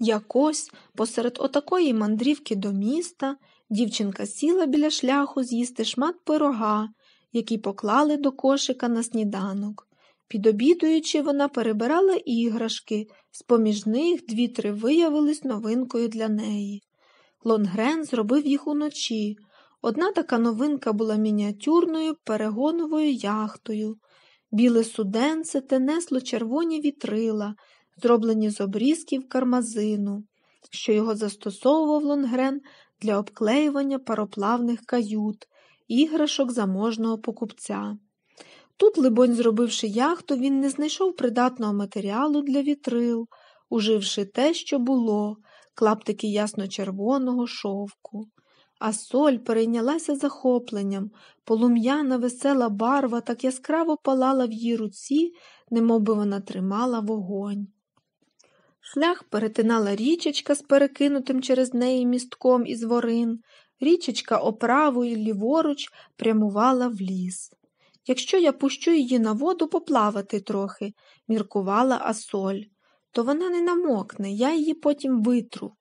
Якось посеред отакої мандрівки до міста дівчинка сіла біля шляху з'їсти шмат пирога, який поклали до кошика на сніданок. Підобідуючи, вона перебирала іграшки, з поміж них дві-три виявились новинкою для неї. Лонгрен зробив їх уночі. Одна така новинка була мініатюрною перегоновою яхтою. Біле суденце те несло червоні вітрила зроблені з обрізків кармазину, що його застосовував лонгрен для обклеювання пароплавних кают, іграшок заможного покупця. Тут, либонь, зробивши яхту, він не знайшов придатного матеріалу для вітрил, уживши те, що було, клаптики ясно-червоного шовку. А соль перейнялася захопленням, полум'яна весела барва так яскраво палала в її руці, немовби вона тримала вогонь. Шлях перетинала річечка з перекинутим через неї містком із ворин, річечка оправою ліворуч прямувала в ліс. Якщо я пущу її на воду поплавати трохи, міркувала Асоль, то вона не намокне, я її потім витру.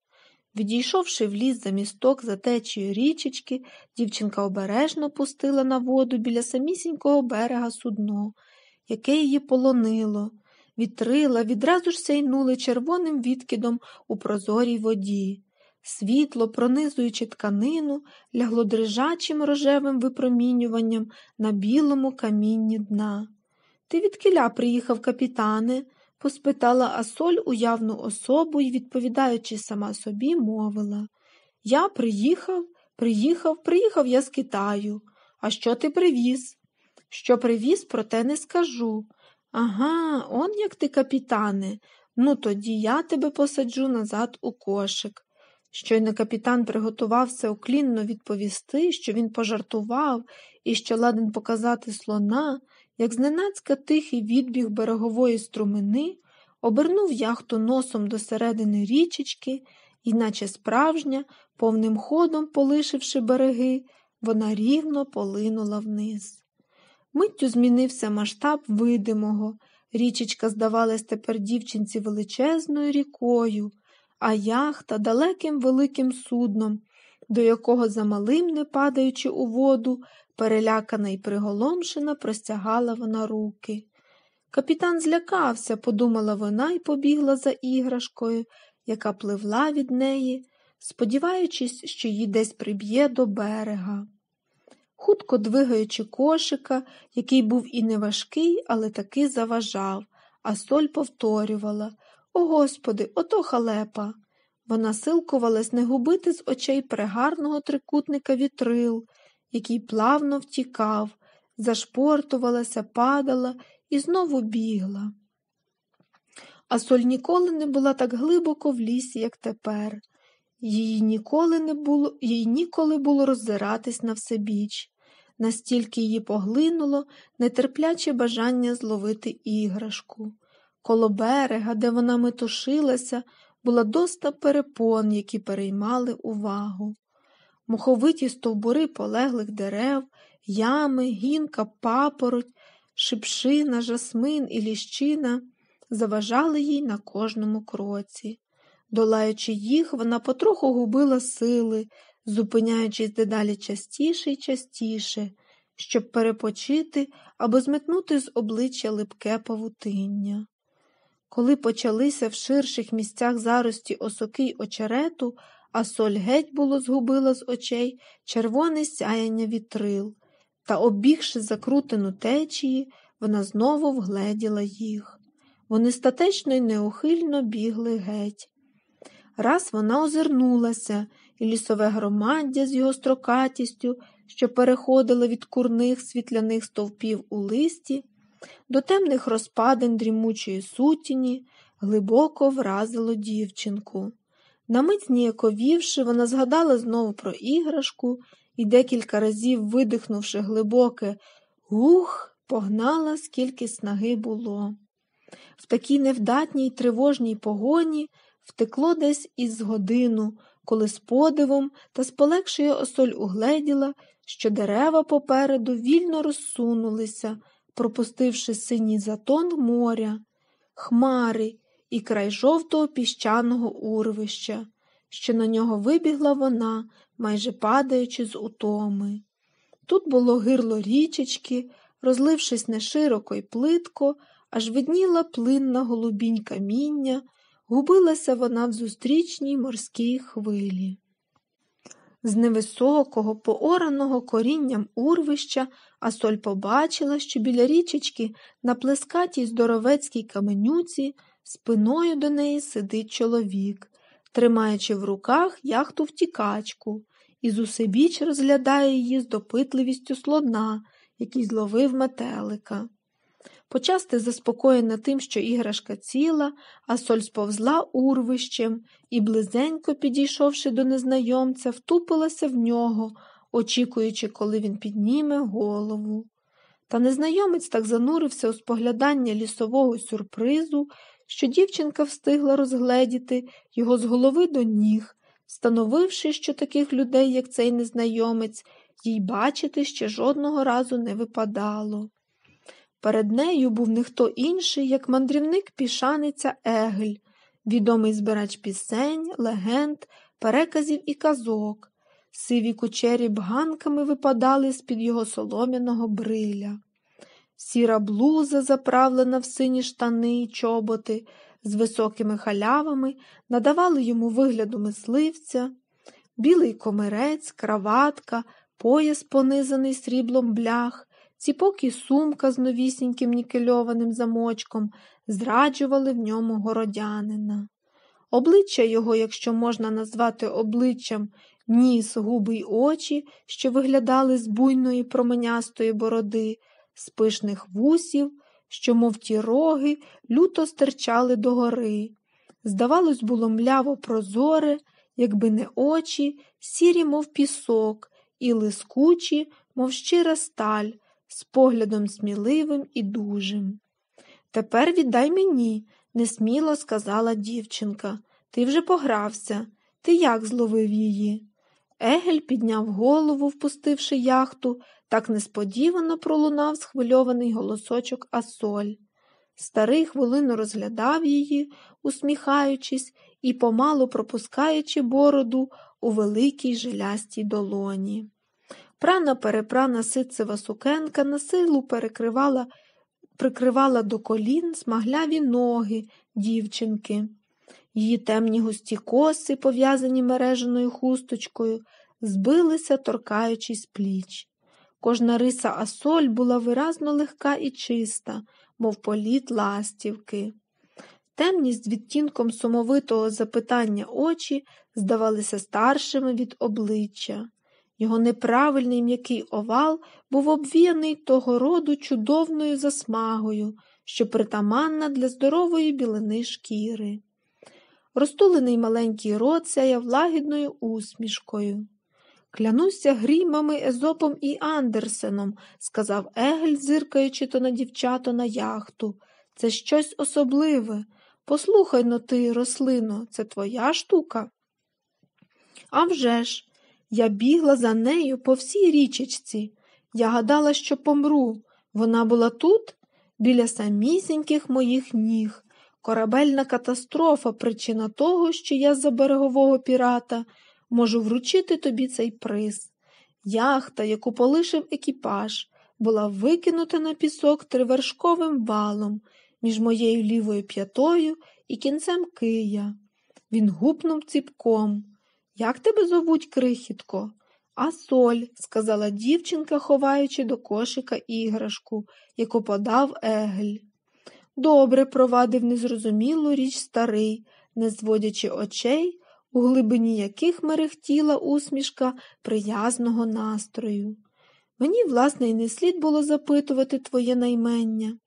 Відійшовши в ліс за місток за течією річечки, дівчинка обережно пустила на воду біля самісінького берега судно, яке її полонило вітрила відразу ж сяйнули червоним відкидом у прозорій воді. Світло, пронизуючи тканину, лягло дрижачим рожевим випромінюванням на білому камінні дна. Ти відкиля приїхав капітане? поспитала Асоль уявну особу і, відповідаючи сама собі, мовила Я приїхав, приїхав, приїхав я з Китаю. А що ти привіз? Що привіз, про те не скажу. Ага, он як ти, капітане. Ну тоді я тебе посаджу назад у кошик. Щойно капітан приготувався уклінно відповісти, що він пожартував і що ладен показати слона, як зненацька тихий відбіг берегової струмини, обернув яхту носом до середини річечки, і, наче справжня, повним ходом полишивши береги, вона рівно полинула вниз. Миттю змінився масштаб видимого. Річечка здавалась тепер дівчинці величезною рікою, а яхта далеким великим судном, до якого замалим, не падаючи у воду, перелякана і приголомшена, простягала вона руки. Капітан злякався, подумала вона і побігла за іграшкою, яка пливла від неї, сподіваючись, що її десь приб'є до берега хутко двигаючи кошика, який був і не важкий, але таки заважав, а соль повторювала О господи, ото халепа. Вона силкувалась не губити з очей прегарного трикутника вітрил, який плавно втікав, зашпортувалася, падала і знову бігла. А соль ніколи не була так глибоко в лісі, як тепер. Їй ніколи не було, їй ніколи було роззиратись на всебіч настільки її поглинуло нетерпляче бажання зловити іграшку. Коло берега, де вона метушилася, була доста перепон, які переймали увагу. Муховиті стовбури полеглих дерев, ями, гінка, папороть, шипшина, жасмин і ліщина заважали їй на кожному кроці. Долаючи їх, вона потроху губила сили, зупиняючись дедалі частіше і частіше, щоб перепочити або зметнути з обличчя липке павутиння. Коли почалися в ширших місцях зарості осоки й очерету, а соль геть було згубила з очей червоне сяяння вітрил, та, обігши закрутину течії, вона знову вгледіла їх. Вони статечно й неохильно бігли геть. Раз вона озирнулася і лісове громаддя з його строкатістю, що переходило від курних світляних стовпів у листі, до темних розпадин дрімучої сутіні, глибоко вразило дівчинку. На ніяковівши, вона згадала знову про іграшку і, декілька разів, видихнувши глибоке, гух, погнала, скільки снаги було. В такій невдатній тривожній погоні втекло десь із годину коли з подивом та з полегшою осоль угледіла, що дерева попереду вільно розсунулися, пропустивши синій затон моря, хмари і край жовтого піщаного урвища, що на нього вибігла вона, майже падаючи з утоми. Тут було гирло річечки, розлившись нешироко й плитко, аж видніла плинна голубінь каміння губилася вона в зустрічній морській хвилі. З невисокого, поораного корінням урвища Асоль побачила, що біля річечки на плескатій здоровецькій каменюці спиною до неї сидить чоловік, тримаючи в руках яхту втікачку, і зусибіч розглядає її з допитливістю слона, який зловив метелика почасти заспокоєна тим, що іграшка ціла, а соль сповзла урвищем і, близенько підійшовши до незнайомця, втупилася в нього, очікуючи, коли він підніме голову. Та незнайомець так занурився у споглядання лісового сюрпризу, що дівчинка встигла розгледіти його з голови до ніг, встановивши, що таких людей, як цей незнайомець, їй бачити ще жодного разу не випадало. Перед нею був не хто інший, як мандрівник пішаниця Егель, відомий збирач пісень, легенд, переказів і казок. Сиві кучері бганками випадали з під його солом'яного бриля. Сіра блуза, заправлена в сині штани й чоботи, з високими халявами, надавали йому вигляду мисливця, білий комирець, краватка, пояс, понизаний сріблом блях ціпок і сумка з новісіньким нікельованим замочком зраджували в ньому городянина. Обличчя його, якщо можна назвати обличчям, ніс, губи й очі, що виглядали з буйної променястої бороди, з пишних вусів, що, мов ті роги, люто стирчали догори. Здавалось, було мляво прозоре, якби не очі, сірі, мов пісок, і лискучі, мов щира сталь, з поглядом сміливим і дужим. Тепер віддай мені, несміло сказала дівчинка. Ти вже погрався. Ти як зловив її? Егель підняв голову, впустивши яхту, так несподівано пролунав схвильований голосочок Асоль. Старий хвилину розглядав її, усміхаючись і помалу пропускаючи бороду у великій жилястій долоні. Прана перепрана ситцева сукенка на силу перекривала, прикривала до колін смагляві ноги дівчинки. Її темні густі коси, пов'язані мереженою хусточкою, збилися, торкаючись пліч. Кожна риса асоль була виразно легка і чиста, мов політ ластівки. Темність відтінком сумовитого запитання очі здавалися старшими від обличчя. Його неправильний м'який овал був обвіяний того роду чудовною засмагою, що притаманна для здорової білини шкіри. Розтулений маленький рот сяяв лагідною усмішкою. Клянуся грімами Езопом і Андерсеном, сказав Егель, зиркаючи то на дівчато на яхту. Це щось особливе. Послухай но ти, рослино, це твоя штука. «А вже ж!» Я бігла за нею по всій річечці. Я гадала, що помру. Вона була тут, біля самісіньких моїх ніг. Корабельна катастрофа, причина того, що я за берегового пірата можу вручити тобі цей приз. Яхта, яку полишив екіпаж, була викинута на пісок тривершковим валом між моєю лівою п'ятою і кінцем кия. Він гупнув ціпком. Як тебе зовуть, крихітко? А соль, сказала дівчинка, ховаючи до кошика іграшку, яку подав Егель. Добре провадив незрозумілу річ старий, не зводячи очей, у глибині яких мерехтіла усмішка приязного настрою. Мені, власне, і не слід було запитувати твоє наймення.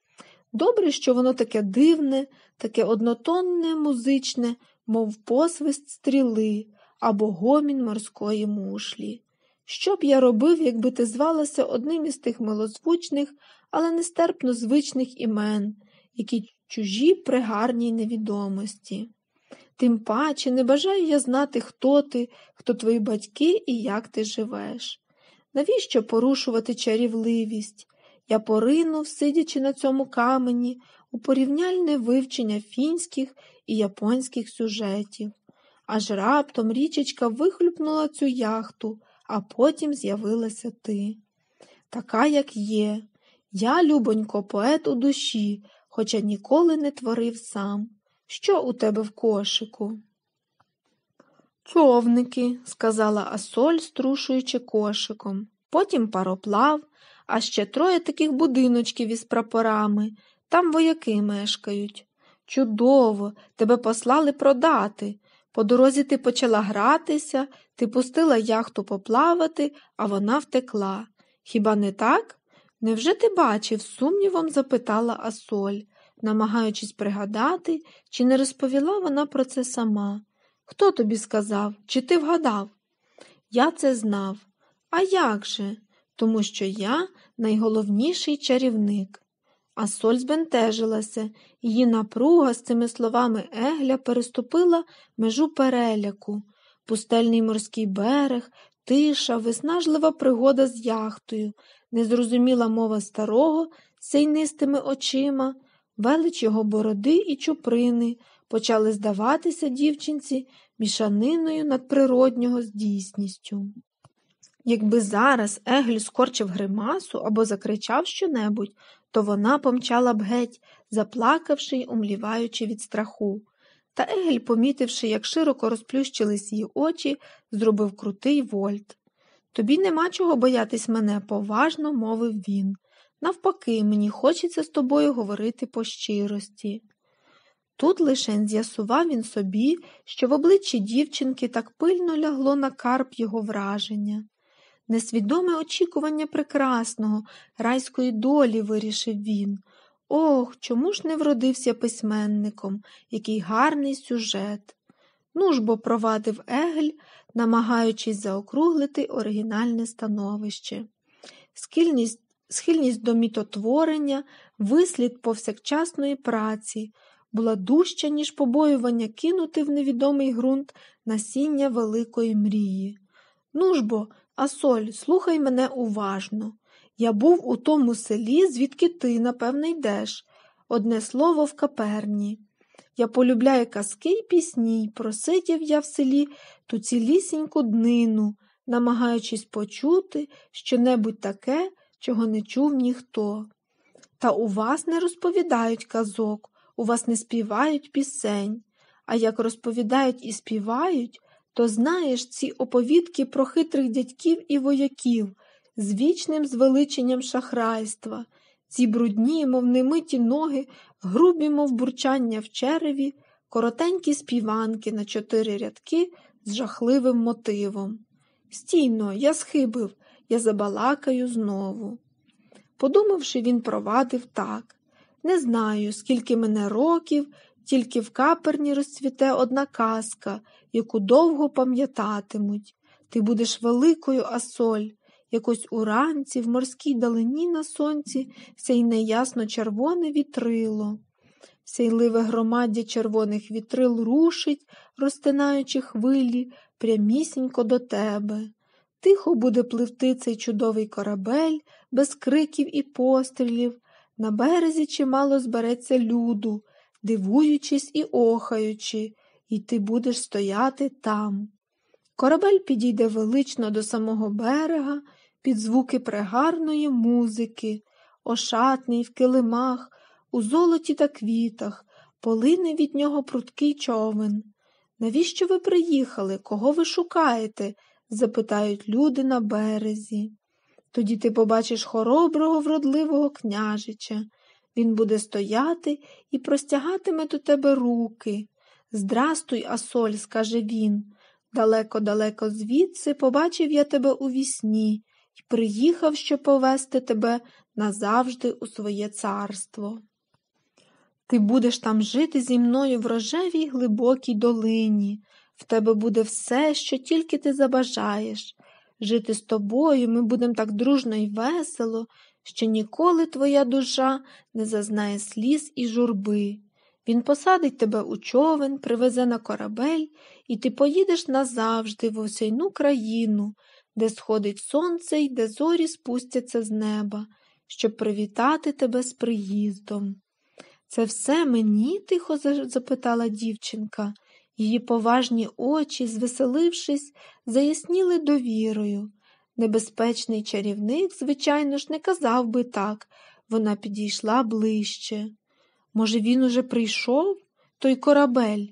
Добре, що воно таке дивне, таке однотонне, музичне, мов посвист стріли, або гомін морської мушлі. Що б я робив, якби ти звалася одним із тих милозвучних, але нестерпно звичних імен, які чужі при гарній невідомості? Тим паче не бажаю я знати, хто ти, хто твої батьки і як ти живеш. Навіщо порушувати чарівливість? Я поринув, сидячи на цьому камені, у порівняльне вивчення фінських і японських сюжетів аж раптом річечка вихлюпнула цю яхту, а потім з'явилася ти. Така, як є, я, любонько, поет у душі, хоча ніколи не творив сам. Що у тебе в кошику? Човники, сказала Асоль, струшуючи кошиком. Потім пароплав, а ще троє таких будиночків із прапорами. Там вояки мешкають. Чудово, тебе послали продати. По дорозі ти почала гратися, ти пустила яхту поплавати, а вона втекла. Хіба не так? Невже ти бачив? сумнівом запитала Асоль, намагаючись пригадати, чи не розповіла вона про це сама. Хто тобі сказав, чи ти вгадав? Я це знав. А як же? Тому що я найголовніший чарівник. А соль збентежилася, її напруга з цими словами Егля переступила межу переляку, пустельний морський берег, тиша, виснажлива пригода з яхтою, незрозуміла мова старого сейнистими очима, велич його бороди і чуприни почали здаватися дівчинці мішаниною надприроднього з дійсністю. Якби зараз Егль скорчив гримасу або закричав щонебудь, то вона помчала б геть, заплакавши й умліваючи від страху. Та Егель, помітивши, як широко розплющились її очі, зробив крутий вольт. Тобі нема чого боятись мене, поважно мовив він. Навпаки, мені хочеться з тобою говорити по щирості. Тут лишень з'ясував він собі, що в обличчі дівчинки так пильно лягло на карп його враження несвідоме очікування прекрасного, райської долі вирішив він. Ох, чому ж не вродився письменником, який гарний сюжет. Ну ж бо провадив Егель, намагаючись заокруглити оригінальне становище. Скільність, схильність до мітотворення, вислід повсякчасної праці була дужча, ніж побоювання кинути в невідомий ґрунт насіння великої мрії. Ну ж бо Асоль, слухай мене уважно. Я був у тому селі, звідки ти, напевне, йдеш. Одне слово в каперні. Я полюбляю казки й пісні, й просидів я в селі ту цілісіньку днину, намагаючись почути щонебудь таке, чого не чув ніхто. Та у вас не розповідають казок, у вас не співають пісень, а як розповідають і співають, то знаєш ці оповідки про хитрих дядьків і вояків з вічним звеличенням шахрайства, ці брудні, мов немиті ноги, грубі, мов бурчання в череві, коротенькі співанки на чотири рядки з жахливим мотивом. Стійно, я схибив, я забалакаю знову. Подумавши, він провадив так не знаю, скільки мене років тільки в каперні розцвіте одна казка, яку довго пам'ятатимуть. Ти будеш великою асоль. Якось уранці в морській далині на сонці сяйне ясно червоне вітрило. Сейливе громаддя червоних вітрил рушить, розтинаючи хвилі, прямісінько до тебе. Тихо буде пливти цей чудовий корабель, без криків і пострілів. На березі чимало збереться люду дивуючись і охаючи, і ти будеш стояти там. Корабель підійде велично до самого берега під звуки прегарної музики, ошатний в килимах, у золоті та квітах, полине від нього пруткий човен. Навіщо ви приїхали? Кого ви шукаєте? запитають люди на березі. Тоді ти побачиш хороброго, вродливого княжича, він буде стояти і простягатиме до тебе руки. Здрастуй, Асоль, скаже він. Далеко-далеко звідси побачив я тебе у вісні і приїхав, щоб повести тебе назавжди у своє царство. Ти будеш там жити зі мною в рожевій глибокій долині. В тебе буде все, що тільки ти забажаєш жити з тобою, ми будемо так дружно і весело, що ніколи твоя душа не зазнає сліз і журби. Він посадить тебе у човен, привезе на корабель, і ти поїдеш назавжди в осяйну країну, де сходить сонце і де зорі спустяться з неба, щоб привітати тебе з приїздом. Це все мені? тихо запитала дівчинка. Її поважні очі, звеселившись, заясніли довірою. Небезпечний чарівник, звичайно ж, не казав би так, вона підійшла ближче. Може, він уже прийшов, той корабель?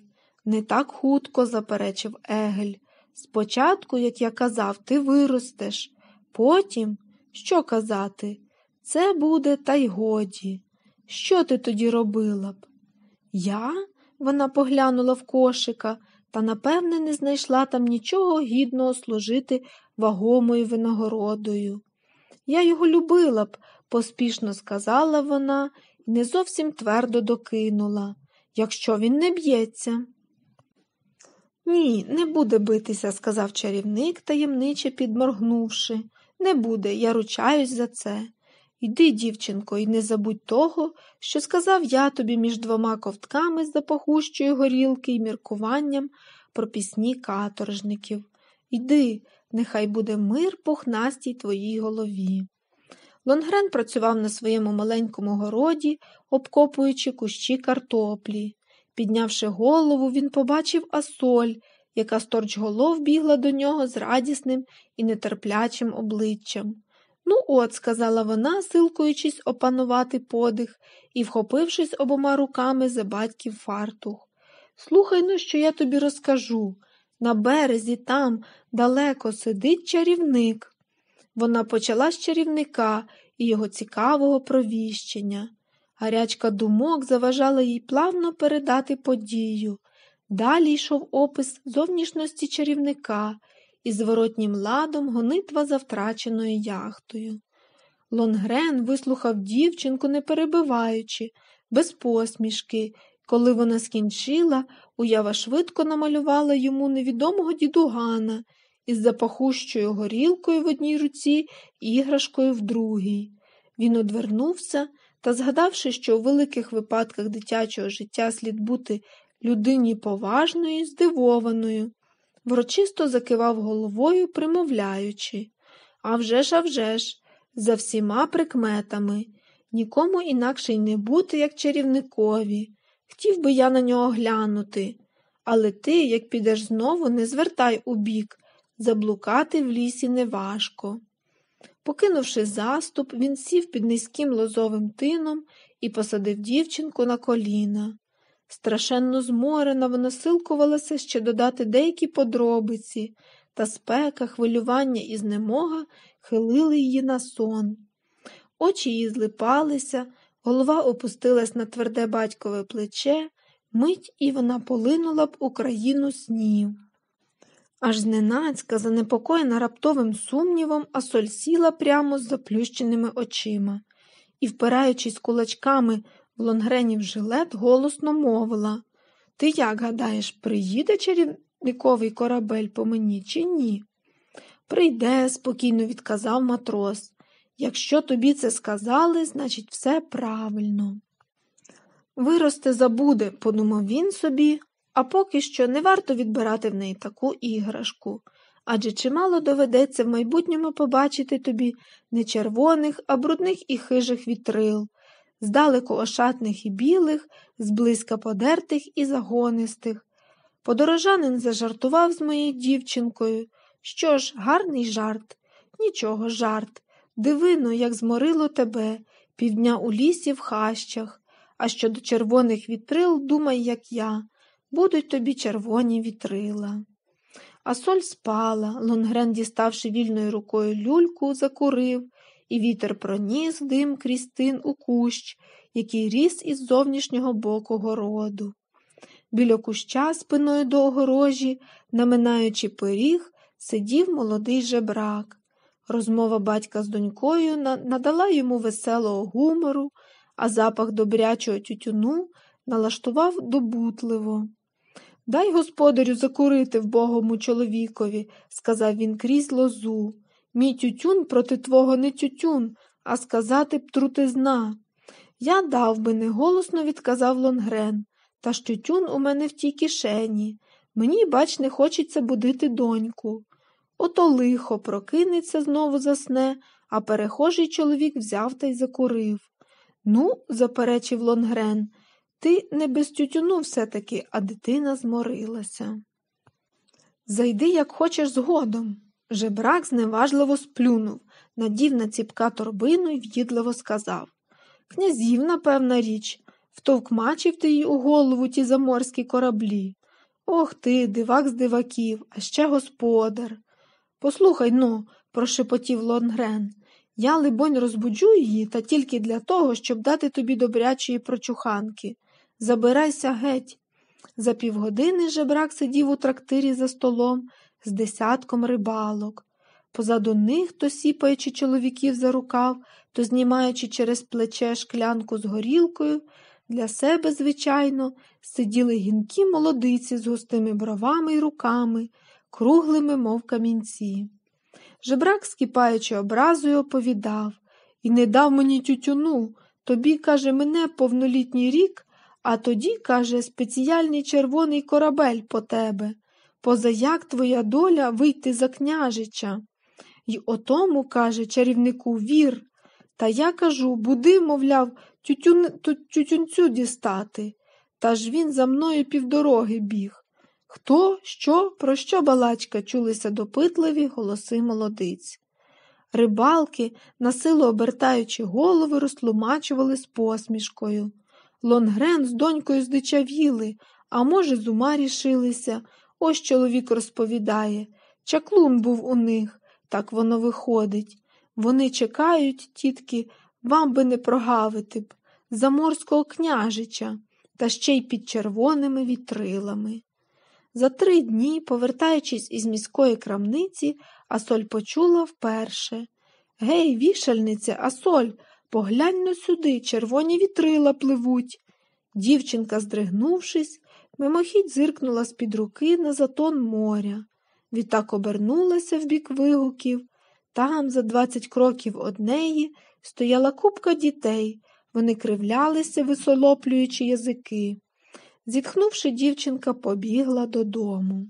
Не так хутко заперечив Егель. Спочатку, як я казав, ти виростеш, потім, що казати, це буде, та й годі. Що ти тоді робила б? Я? вона поглянула в кошика та, напевне, не знайшла там нічого гідного служити вагомою винагородою. Я його любила б, поспішно сказала вона і не зовсім твердо докинула, якщо він не б'ється. Ні, не буде битися, сказав чарівник, таємниче підморгнувши. Не буде, я ручаюсь за це. Йди, дівчинко, і не забудь того, що сказав я тобі між двома ковтками з запахущої горілки і міркуванням про пісні каторжників. Йди, нехай буде мир пухнастій твоїй голові. Лонгрен працював на своєму маленькому городі, обкопуючи кущі картоплі. Піднявши голову, він побачив Асоль, яка сторч голов бігла до нього з радісним і нетерплячим обличчям. Ну, от, сказала вона, силкуючись опанувати подих і вхопившись обома руками за батьків фартух. Слухай ну, що я тобі розкажу. На березі там далеко сидить чарівник. Вона почала з чарівника і його цікавого провіщення. Гарячка думок заважала їй плавно передати подію. Далі йшов опис зовнішності чарівника і зворотнім ладом гонитва за втраченою яхтою. Лонгрен вислухав дівчинку, не перебиваючи, без посмішки. Коли вона скінчила, уява швидко намалювала йому невідомого дідугана із запахущою горілкою в одній руці і іграшкою в другій. Він одвернувся та, згадавши, що у великих випадках дитячого життя слід бути людині поважною, здивованою, врочисто закивав головою, примовляючи «А вже ж, а вже ж, за всіма прикметами, нікому інакше й не бути, як чарівникові. Хтів би я на нього глянути. Але ти, як підеш знову, не звертай у бік, заблукати в лісі неважко. Покинувши заступ, він сів під низьким лозовим тином і посадив дівчинку на коліна. Страшенно зморена вона силкувалася ще додати деякі подробиці, та спека, хвилювання і знемога хилили її на сон. Очі її злипалися, голова опустилась на тверде батькове плече, мить і вона полинула б у країну снів. Аж зненацька, занепокоєна раптовим сумнівом, Асоль сіла прямо з заплющеними очима і, впираючись кулачками в лонгренів жилет голосно мовила Ти як гадаєш, приїде чарівниковий корабель по мені чи ні? Прийде, спокійно відказав матрос. Якщо тобі це сказали, значить, все правильно. Виросте забуде, подумав він собі, а поки що не варто відбирати в неї таку іграшку. Адже чимало доведеться в майбутньому побачити тобі не червоних, а брудних і хижих вітрил, здалеку ошатних і білих, зблизька подертих і загонистих. Подорожанин зажартував з моєю дівчинкою. Що ж, гарний жарт, нічого жарт. Дивино, як зморило тебе, півдня у лісі в хащах, а щодо червоних вітрил думай, як я, будуть тобі червоні вітрила. А соль спала, Лонгрен, діставши вільною рукою люльку, закурив, і вітер проніс дим крізь тин у кущ, який ріс із зовнішнього боку городу. Біля куща спиною до огорожі, наминаючи пиріг, сидів молодий жебрак. Розмова батька з донькою надала йому веселого гумору, а запах добрячого тютюну налаштував добутливо. Дай господарю закурити вбогому чоловікові, сказав він крізь лозу. Мій тютюн проти твого не тютюн, а сказати б трутизна. Я дав би неголосно відказав Лонгрен, та ж тютюн у мене в тій кишені. Мені, бач, не хочеться будити доньку. Ото лихо прокинеться, знову засне, а перехожий чоловік взяв та й закурив. Ну, заперечив Лонгрен, ти не без тютюну все таки, а дитина зморилася. Зайди, як хочеш, згодом. Жебрак зневажливо сплюнув, надів на ціпка торбину і в'їдливо сказав Князівна, певна річ, втовкмачив ти їй у голову ті заморські кораблі. Ох ти, дивак з диваків, а ще господар. Послухай ну, прошепотів Лонгрен. Я, либонь, розбуджу її, та тільки для того, щоб дати тобі добрячої прочуханки. Забирайся геть. За півгодини жебрак сидів у трактирі за столом, з десятком рибалок. Позаду них, то сіпаючи чоловіків за рукав, то знімаючи через плече шклянку з горілкою, для себе, звичайно, сиділи гінкі молодиці з густими бровами й руками, круглими, мов камінці. Жебрак, скіпаючи образою, оповідав і не дав мені тютюну. Тобі, каже, мене повнолітній рік, а тоді, каже, спеціальний червоний корабель по тебе позаяк твоя доля вийти за княжича. Й отому, каже, чарівнику вір. Та я кажу буди, мовляв, тютюн, тютюнцю дістати. Та ж він за мною півдороги біг. Хто, що, про що балачка чулися допитливі голоси молодиць. Рибалки, насилу обертаючи голови, розтлумачували з посмішкою. Лонгрен з донькою здичавіли, а може, з ума рішилися, Ось чоловік розповідає чаклун був у них, так воно виходить. Вони чекають, тітки, вам би не прогавити б, заморського княжича, та ще й під червоними вітрилами. За три дні, повертаючись із міської крамниці, Асоль почула вперше Гей, вішальниця, Асоль, поглянь сюди, червоні вітрила пливуть. Дівчинка, здригнувшись, Мимохідь зиркнула з-під руки на затон моря, відтак обернулася в бік вигуків. Там, за двадцять кроків од неї, стояла купка дітей, вони кривлялися, висолоплюючи язики. Зітхнувши, дівчинка побігла додому.